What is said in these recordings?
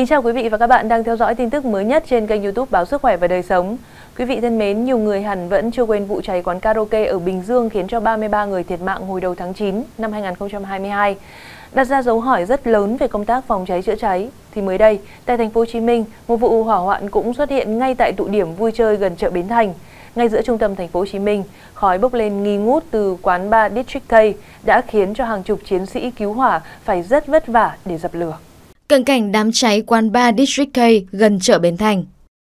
Kính chào quý vị và các bạn đang theo dõi tin tức mới nhất trên kênh youtube Báo Sức Khỏe và Đời Sống. Quý vị thân mến, nhiều người hẳn vẫn chưa quên vụ cháy quán karaoke ở Bình Dương khiến cho 33 người thiệt mạng hồi đầu tháng 9 năm 2022. Đặt ra dấu hỏi rất lớn về công tác phòng cháy chữa cháy, thì mới đây, tại thành phố Hồ Chí Minh, một vụ hỏa hoạn cũng xuất hiện ngay tại tụ điểm vui chơi gần chợ Bến Thành. Ngay giữa trung tâm thành phố Hồ Chí Minh, khói bốc lên nghi ngút từ quán bar District K đã khiến cho hàng chục chiến sĩ cứu hỏa phải rất vất vả để dập lửa. Cận cảnh đám cháy quán bar District K gần chợ Bến Thành.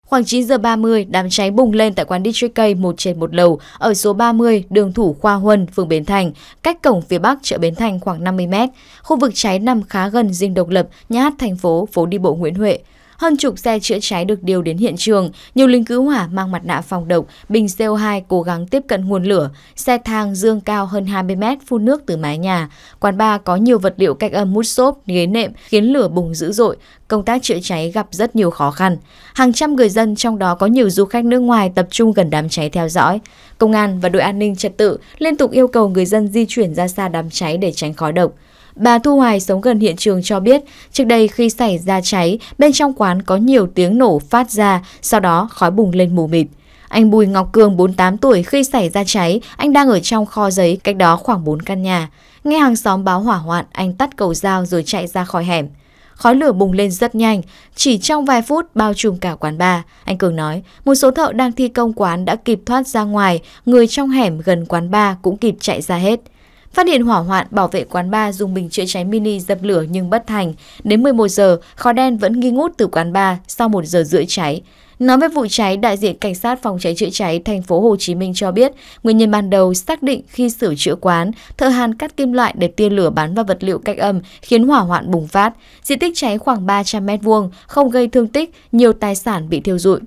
Khoảng 9 giờ 30, đám cháy bùng lên tại quán District K 1 trên 1 lầu ở số 30 đường Thủ Khoa Huân, phường Bến Thành, cách cổng phía bắc chợ Bến Thành khoảng 50 mét Khu vực cháy nằm khá gần dinh độc lập, nhà hát thành phố, phố đi bộ Nguyễn Huệ. Hơn chục xe chữa cháy được điều đến hiện trường, nhiều lính cứu hỏa mang mặt nạ phòng độc, bình CO2 cố gắng tiếp cận nguồn lửa, xe thang dương cao hơn 20 mét phun nước từ mái nhà. Quán bar có nhiều vật liệu cách âm mút xốp, ghế nệm khiến lửa bùng dữ dội, công tác chữa cháy gặp rất nhiều khó khăn. Hàng trăm người dân trong đó có nhiều du khách nước ngoài tập trung gần đám cháy theo dõi. Công an và đội an ninh trật tự liên tục yêu cầu người dân di chuyển ra xa đám cháy để tránh khói độc. Bà Thu Hoài sống gần hiện trường cho biết, trước đây khi xảy ra cháy, bên trong quán có nhiều tiếng nổ phát ra, sau đó khói bùng lên mù mịt. Anh Bùi Ngọc Cường 48 tuổi khi xảy ra cháy, anh đang ở trong kho giấy cách đó khoảng 4 căn nhà. Nghe hàng xóm báo hỏa hoạn, anh tắt cầu dao rồi chạy ra khỏi hẻm. Khói lửa bùng lên rất nhanh, chỉ trong vài phút bao trùm cả quán bar. Anh Cường nói, một số thợ đang thi công quán đã kịp thoát ra ngoài, người trong hẻm gần quán bar cũng kịp chạy ra hết. Phát hiện hỏa hoạn, bảo vệ quán bar dùng bình chữa cháy mini dập lửa nhưng bất thành. Đến 11 giờ, khói đen vẫn nghi ngút từ quán bar sau 1 giờ rưỡi cháy. Nói về vụ cháy, đại diện cảnh sát phòng cháy chữa cháy thành phố Hồ Chí Minh cho biết, nguyên nhân ban đầu xác định khi sửa chữa quán, thợ hàn cắt kim loại để tia lửa bắn vào vật liệu cách âm khiến hỏa hoạn bùng phát. Diện tích cháy khoảng 300 m2, không gây thương tích, nhiều tài sản bị thiêu rụi.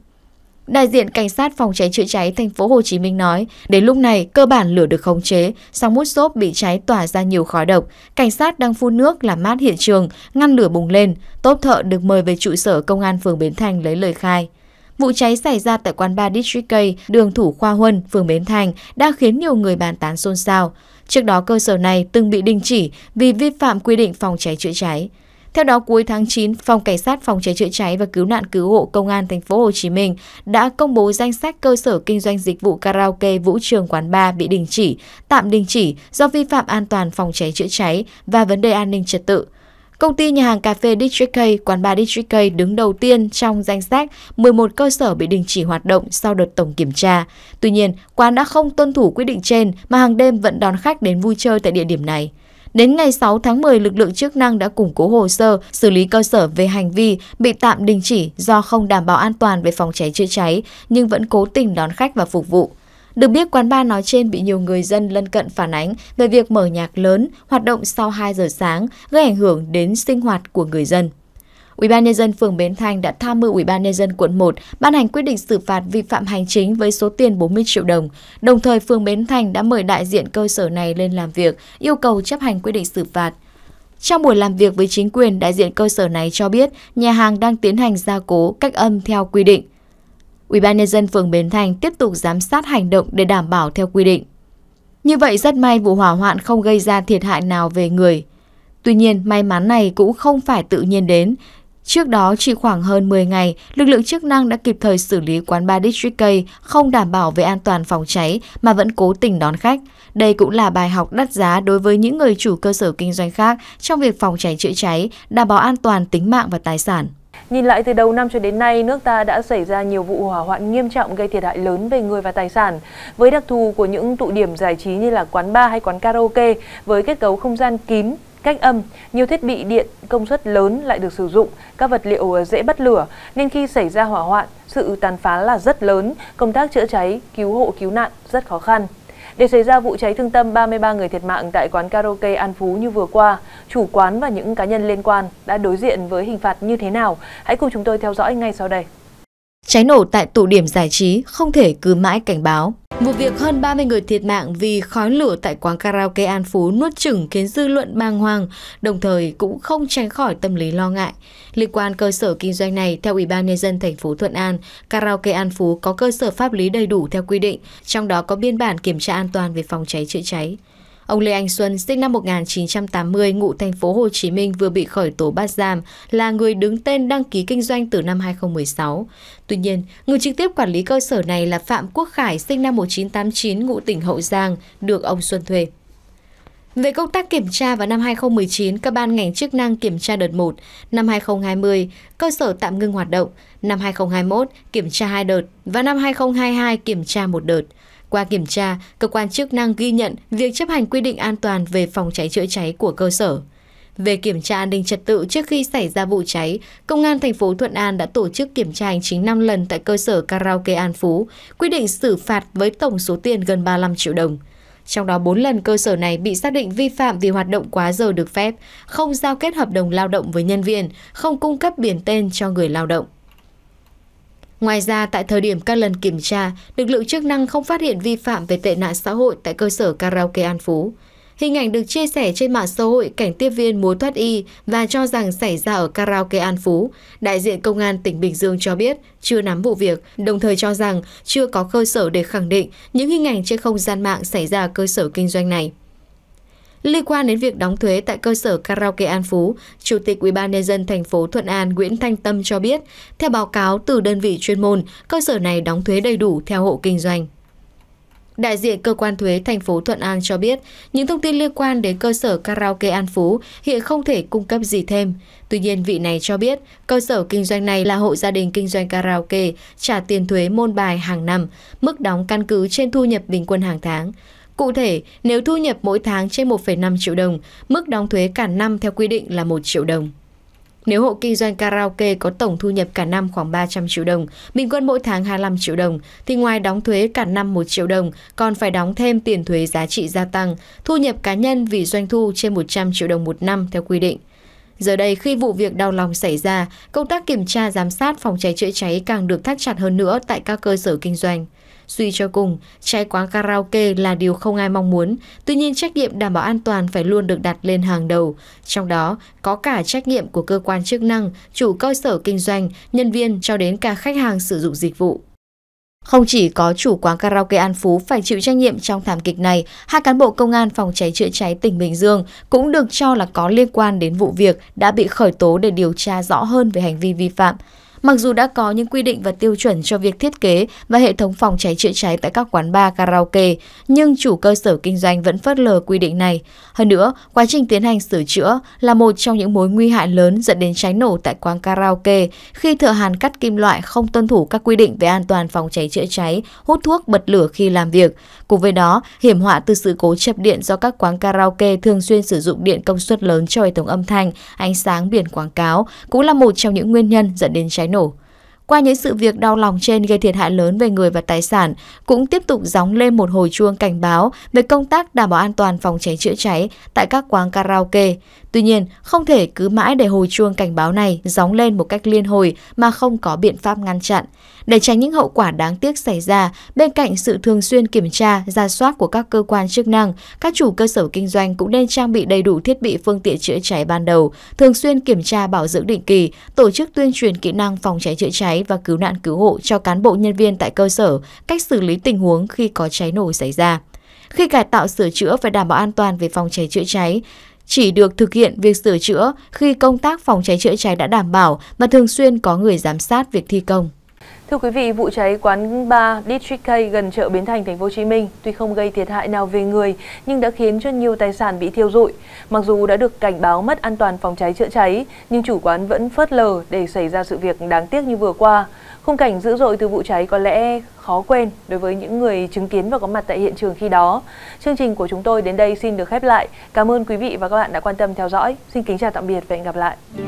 Đại diện cảnh sát phòng cháy chữa cháy thành phố Hồ Chí Minh nói, đến lúc này cơ bản lửa được khống chế, song mút xốp bị cháy tỏa ra nhiều khói độc. Cảnh sát đang phun nước làm mát hiện trường, ngăn lửa bùng lên. Tốt thợ được mời về trụ sở công an phường Bến Thành lấy lời khai. Vụ cháy xảy ra tại quán bar District K, đường Thủ Khoa Huân, phường Bến Thành đã khiến nhiều người bàn tán xôn xao. Trước đó cơ sở này từng bị đình chỉ vì vi phạm quy định phòng cháy chữa cháy. Theo đó, cuối tháng 9, Phòng Cảnh sát Phòng cháy chữa cháy và Cứu nạn Cứu hộ Công an Thành phố Hồ Chí Minh đã công bố danh sách cơ sở kinh doanh dịch vụ karaoke, vũ trường, quán bar bị đình chỉ, tạm đình chỉ do vi phạm an toàn phòng cháy chữa cháy và vấn đề an ninh trật tự. Công ty nhà hàng cà phê District K, quán bar District K đứng đầu tiên trong danh sách 11 cơ sở bị đình chỉ hoạt động sau đợt tổng kiểm tra. Tuy nhiên, quán đã không tuân thủ quyết định trên mà hàng đêm vẫn đón khách đến vui chơi tại địa điểm này. Đến ngày 6 tháng 10, lực lượng chức năng đã củng cố hồ sơ xử lý cơ sở về hành vi bị tạm đình chỉ do không đảm bảo an toàn về phòng cháy chữa cháy nhưng vẫn cố tình đón khách và phục vụ. Được biết, quán bar nói trên bị nhiều người dân lân cận phản ánh về việc mở nhạc lớn, hoạt động sau 2 giờ sáng, gây ảnh hưởng đến sinh hoạt của người dân ubnd phường Bến Thành đã tham mưu ubnd quận 1 ban hành quyết định xử phạt vi phạm hành chính với số tiền 40 triệu đồng. Đồng thời, phường Bến Thành đã mời đại diện cơ sở này lên làm việc, yêu cầu chấp hành quyết định xử phạt. Trong buổi làm việc với chính quyền, đại diện cơ sở này cho biết nhà hàng đang tiến hành gia cố cách âm theo quy định. ubnd phường Bến Thành tiếp tục giám sát hành động để đảm bảo theo quy định. Như vậy rất may vụ hỏa hoạn không gây ra thiệt hại nào về người. Tuy nhiên, may mắn này cũng không phải tự nhiên đến, Trước đó, chỉ khoảng hơn 10 ngày, lực lượng chức năng đã kịp thời xử lý quán bar District K không đảm bảo về an toàn phòng cháy mà vẫn cố tình đón khách. Đây cũng là bài học đắt giá đối với những người chủ cơ sở kinh doanh khác trong việc phòng cháy chữa cháy, đảm bảo an toàn tính mạng và tài sản. Nhìn lại từ đầu năm cho đến nay, nước ta đã xảy ra nhiều vụ hỏa hoạn nghiêm trọng gây thiệt hại lớn về người và tài sản. Với đặc thù của những tụ điểm giải trí như là quán bar hay quán karaoke, với kết cấu không gian kín, cách âm, nhiều thiết bị điện công suất lớn lại được sử dụng, các vật liệu ờ, dễ bắt lửa nên khi xảy ra hỏa hoạn, sự tàn phá là rất lớn, công tác chữa cháy, cứu hộ cứu nạn rất khó khăn. Để xảy ra vụ cháy thương tâm 33 người thiệt mạng tại quán karaoke An Phú như vừa qua, chủ quán và những cá nhân liên quan đã đối diện với hình phạt như thế nào? Hãy cùng chúng tôi theo dõi ngay sau đây. Cháy nổ tại tụ điểm giải trí không thể cứ mãi cảnh báo. Vụ việc hơn 30 người thiệt mạng vì khói lửa tại quán karaoke An Phú nuốt chửng khiến dư luận bàng hoàng, đồng thời cũng không tránh khỏi tâm lý lo ngại. Liên quan cơ sở kinh doanh này, theo Ủy ban nhân dân thành phố Thuận An, karaoke An Phú có cơ sở pháp lý đầy đủ theo quy định, trong đó có biên bản kiểm tra an toàn về phòng cháy chữa cháy. Ông Lê Anh Xuân, sinh năm 1980, ngụ thành phố Hồ Chí Minh vừa bị khởi tố bắt giam, là người đứng tên đăng ký kinh doanh từ năm 2016. Tuy nhiên, người trực tiếp quản lý cơ sở này là Phạm Quốc Khải, sinh năm 1989, ngụ tỉnh Hậu Giang, được ông Xuân thuê. Về công tác kiểm tra vào năm 2019, các ban ngành chức năng kiểm tra đợt 1, năm 2020, cơ sở tạm ngưng hoạt động, năm 2021, kiểm tra 2 đợt và năm 2022 kiểm tra một đợt. Qua kiểm tra, cơ quan chức năng ghi nhận việc chấp hành quy định an toàn về phòng cháy chữa cháy của cơ sở. Về kiểm tra an ninh trật tự trước khi xảy ra vụ cháy, Công an thành phố Thuận An đã tổ chức kiểm tra hành chính 5 lần tại cơ sở karaoke An Phú, quy định xử phạt với tổng số tiền gần 35 triệu đồng. Trong đó 4 lần cơ sở này bị xác định vi phạm vì hoạt động quá giờ được phép, không giao kết hợp đồng lao động với nhân viên, không cung cấp biển tên cho người lao động. Ngoài ra, tại thời điểm các lần kiểm tra, lực lượng chức năng không phát hiện vi phạm về tệ nạn xã hội tại cơ sở karaoke An Phú. Hình ảnh được chia sẻ trên mạng xã hội cảnh tiếp viên múa thoát y và cho rằng xảy ra ở karaoke An Phú. Đại diện Công an tỉnh Bình Dương cho biết chưa nắm vụ việc, đồng thời cho rằng chưa có cơ sở để khẳng định những hình ảnh trên không gian mạng xảy ra ở cơ sở kinh doanh này. Liên quan đến việc đóng thuế tại cơ sở karaoke An Phú, Chủ tịch UBND thành phố Thuận An Nguyễn Thanh Tâm cho biết, theo báo cáo từ đơn vị chuyên môn, cơ sở này đóng thuế đầy đủ theo hộ kinh doanh. Đại diện cơ quan thuế thành phố Thuận An cho biết, những thông tin liên quan đến cơ sở karaoke An Phú hiện không thể cung cấp gì thêm. Tuy nhiên, vị này cho biết, cơ sở kinh doanh này là hộ gia đình kinh doanh karaoke, trả tiền thuế môn bài hàng năm, mức đóng căn cứ trên thu nhập bình quân hàng tháng. Cụ thể, nếu thu nhập mỗi tháng trên 1,5 triệu đồng, mức đóng thuế cả năm theo quy định là 1 triệu đồng. Nếu hộ kinh doanh karaoke có tổng thu nhập cả năm khoảng 300 triệu đồng, bình quân mỗi tháng 25 triệu đồng, thì ngoài đóng thuế cả năm 1 triệu đồng, còn phải đóng thêm tiền thuế giá trị gia tăng, thu nhập cá nhân vì doanh thu trên 100 triệu đồng một năm theo quy định. Giờ đây khi vụ việc đau lòng xảy ra, công tác kiểm tra giám sát phòng cháy chữa cháy càng được thắt chặt hơn nữa tại các cơ sở kinh doanh. Suy cho cùng, cháy quán karaoke là điều không ai mong muốn, tuy nhiên trách nhiệm đảm bảo an toàn phải luôn được đặt lên hàng đầu. Trong đó, có cả trách nhiệm của cơ quan chức năng, chủ cơ sở kinh doanh, nhân viên cho đến cả khách hàng sử dụng dịch vụ. Không chỉ có chủ quán karaoke An Phú phải chịu trách nhiệm trong thảm kịch này, hai cán bộ công an phòng cháy chữa cháy tỉnh Bình Dương cũng được cho là có liên quan đến vụ việc đã bị khởi tố để điều tra rõ hơn về hành vi vi phạm. Mặc dù đã có những quy định và tiêu chuẩn cho việc thiết kế và hệ thống phòng cháy chữa cháy tại các quán bar karaoke, nhưng chủ cơ sở kinh doanh vẫn phớt lờ quy định này. Hơn nữa, quá trình tiến hành sửa chữa là một trong những mối nguy hại lớn dẫn đến cháy nổ tại quán karaoke khi thợ hàn cắt kim loại không tuân thủ các quy định về an toàn phòng cháy chữa cháy, hút thuốc bật lửa khi làm việc. Cùng với đó, hiểm họa từ sự cố chập điện do các quán karaoke thường xuyên sử dụng điện công suất lớn cho hệ thống âm thanh, ánh sáng biển quảng cáo cũng là một trong những nguyên nhân dẫn đến cháy nổ Qua những sự việc đau lòng trên gây thiệt hại lớn về người và tài sản, cũng tiếp tục gióng lên một hồi chuông cảnh báo về công tác đảm bảo an toàn phòng cháy chữa cháy tại các quán karaoke. Tuy nhiên, không thể cứ mãi để hồi chuông cảnh báo này gióng lên một cách liên hồi mà không có biện pháp ngăn chặn. Để tránh những hậu quả đáng tiếc xảy ra, bên cạnh sự thường xuyên kiểm tra, ra soát của các cơ quan chức năng, các chủ cơ sở kinh doanh cũng nên trang bị đầy đủ thiết bị phương tiện chữa cháy ban đầu, thường xuyên kiểm tra bảo dưỡng định kỳ, tổ chức tuyên truyền kỹ năng phòng cháy chữa cháy và cứu nạn cứu hộ cho cán bộ nhân viên tại cơ sở cách xử lý tình huống khi có cháy nổ xảy ra. Khi cải tạo sửa chữa phải đảm bảo an toàn về phòng cháy chữa cháy, chỉ được thực hiện việc sửa chữa khi công tác phòng cháy chữa cháy đã đảm bảo và thường xuyên có người giám sát việc thi công. Thưa quý vị, vụ cháy quán bar District K gần chợ Bến Thành, thành phố Hồ Chí Minh tuy không gây thiệt hại nào về người nhưng đã khiến cho nhiều tài sản bị thiêu rụi. Mặc dù đã được cảnh báo mất an toàn phòng cháy chữa cháy, nhưng chủ quán vẫn phớt lờ để xảy ra sự việc đáng tiếc như vừa qua. Khung cảnh dữ dội từ vụ cháy có lẽ khó quên đối với những người chứng kiến và có mặt tại hiện trường khi đó. Chương trình của chúng tôi đến đây xin được khép lại. Cảm ơn quý vị và các bạn đã quan tâm theo dõi. Xin kính chào tạm biệt và hẹn gặp lại.